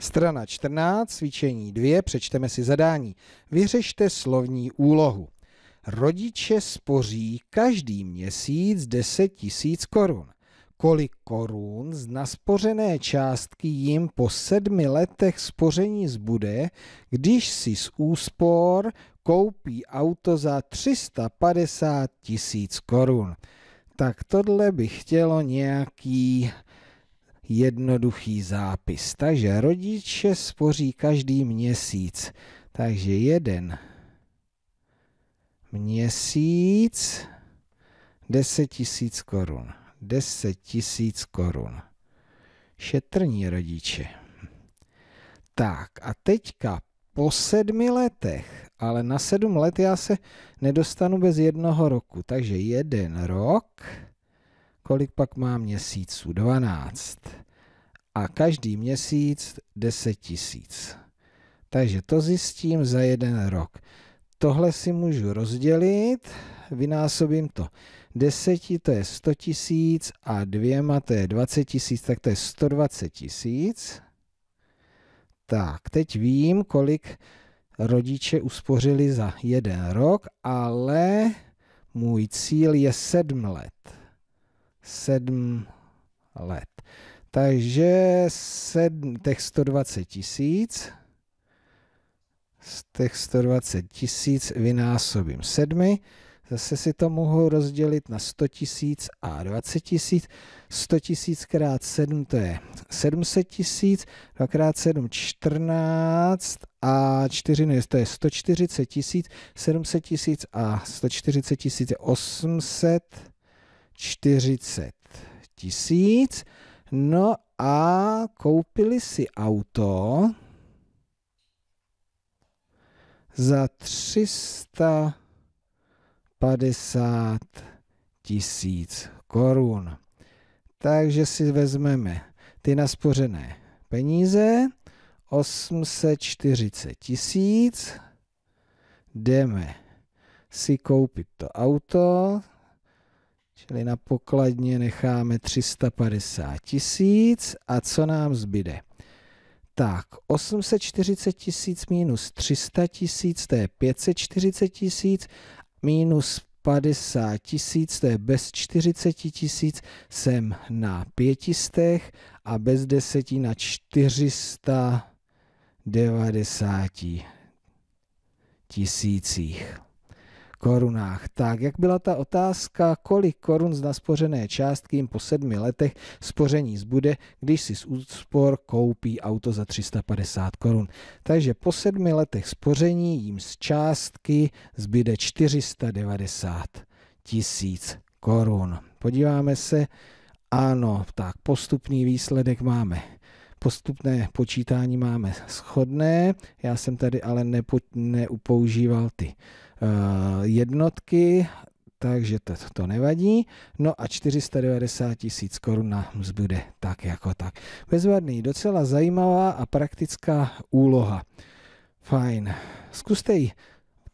Strana 14, cvičení 2, přečteme si zadání. Vyřešte slovní úlohu. Rodiče spoří každý měsíc 10 000 korun. Kolik korun z naspořené částky jim po sedmi letech spoření zbude, když si z úspor koupí auto za 350 tisíc korun? Tak tohle by chtělo nějaký jednoduchý zápis. Takže rodiče spoří každý měsíc. Takže jeden měsíc 10 tisíc korun. 10 tisíc korun. Šetrní rodiče. Tak a teďka po sedmi letech, ale na sedm let já se nedostanu bez jednoho roku, takže jeden rok kolik pak má měsíců? 12. A každý měsíc 10 tisíc. Takže to zjistím za jeden rok. Tohle si můžu rozdělit, vynásobím to. 10 to je 100 tisíc a dvěma to je 20 tisíc, tak to je 120 tisíc. Tak, teď vím, kolik rodiče uspořili za jeden rok, ale můj cíl je 7 let sedm let. Takže sedm, těch 120 tisíc z těch 120 tisíc vynásobím sedmi, Zase si to mohu rozdělit na 100 tisíc a 20 tisíc. 100 tisíc krát 7 to je 700 tisíc, 2 krát 7 14 a 4 to je 140 tisíc, 700 tisíc a 140 tisíc je 800 40 tisíc. No a koupili si auto za 350 tisíc korun. Takže si vezmeme ty naspořené peníze, 840 tisíc, jdeme si koupit to auto Čili na pokladně necháme 350 tisíc a co nám zbyde? Tak, 840 tisíc minus 300 tisíc, to je 540 tisíc, minus 50 tisíc, to je bez 40 tisíc, jsem na pětistech a bez deseti na 490 tisících korunách. Tak, jak byla ta otázka, kolik korun z naspořené částky jim po sedmi letech spoření zbude, když si z úspor koupí auto za 350 korun. Takže po sedmi letech spoření jim z částky zbyde 490 tisíc korun. Podíváme se, ano, tak postupný výsledek máme postupné počítání máme schodné, já jsem tady ale nepo, neupoužíval ty Eh, jednotky, takže to, to nevadí. No a 490 tisíc korun nám zbude tak jako tak. Bezvadný, docela zajímavá a praktická úloha. Fajn, zkuste ji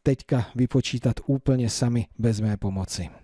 teďka vypočítat úplně sami bez mé pomoci.